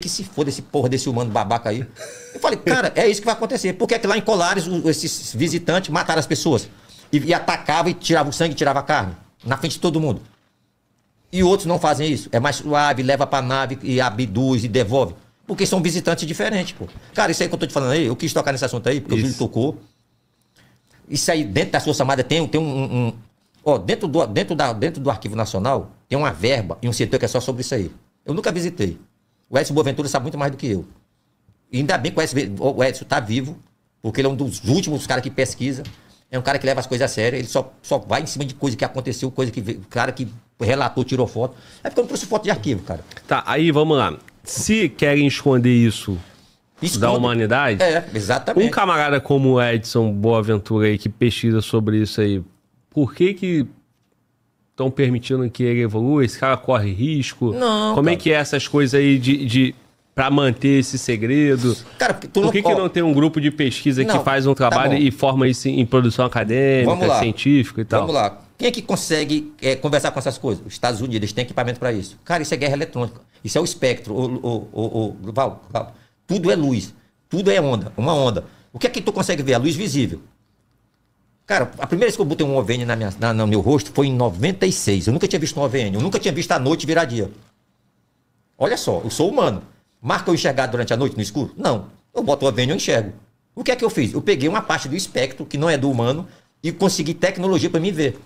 que se foda esse porra desse humano babaca aí. Eu falei, cara, é isso que vai acontecer. Por que, é que lá em Colares esses visitantes mataram as pessoas? E, e atacavam e tiravam o sangue, tirava a carne. Na frente de todo mundo. E outros não fazem isso. É mais suave, leva pra nave e abduz e devolve. Porque são visitantes diferentes, pô. Cara, isso aí que eu tô te falando aí, eu quis tocar nesse assunto aí, porque isso. o Júlio tocou. Isso aí, dentro da sua chamada tem, tem um, um, um... ó, dentro do, dentro, da, dentro do Arquivo Nacional tem uma verba e um setor que é só sobre isso aí. Eu nunca visitei. O Edson Boaventura sabe muito mais do que eu. E ainda bem que o Edson, está vivo, porque ele é um dos últimos caras que pesquisa. É um cara que leva as coisas a sério. Ele só, só vai em cima de coisa que aconteceu, coisa que o cara que relatou, tirou foto. Aí é ficando trouxe foto de arquivo, cara. Tá, aí vamos lá. Se querem esconder isso Esconde. da humanidade. É, exatamente. Um camarada como o Edson Boaventura aí, que pesquisa sobre isso aí, por que que estão permitindo que ele evolua? Esse cara corre risco? Não. Como é cara. é que é essas coisas aí de, de para manter esse segredo? Cara, Por não... que, não tem um grupo de pesquisa não, que faz um tá trabalho tá e forma isso em produção acadêmica, científica e tal? Vamos lá. Quem é que consegue é, conversar com essas coisas? Os Estados Unidos, têm equipamento para isso. Cara, isso é guerra eletrônica. Isso é o espectro. O, o, o, Val. Tudo é luz. Tudo é onda. Uma onda. O que é que tu consegue ver? A luz visível. Cara, a primeira vez que eu botei um OVN na minha, na, no meu rosto foi em 96. Eu nunca tinha visto um OVN. Eu nunca tinha visto a noite virar dia. Olha só, eu sou humano. Marca eu enxergar durante a noite no escuro? Não. Eu boto o OVN e eu enxergo. O que é que eu fiz? Eu peguei uma parte do espectro, que não é do humano, e consegui tecnologia para me ver.